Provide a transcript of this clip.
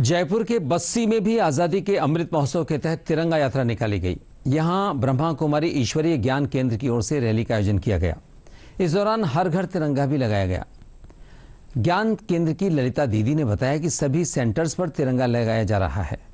जयपुर के बस्सी में भी आज़ादी के अमृत महोत्सव के तहत तिरंगा यात्रा निकाली गई यहाँ ब्रह्मा कुमारी ईश्वरीय ज्ञान केंद्र की ओर से रैली का आयोजन किया गया इस दौरान हर घर तिरंगा भी लगाया गया ज्ञान केंद्र की ललिता दीदी ने बताया कि सभी सेंटर्स पर तिरंगा लगाया जा रहा है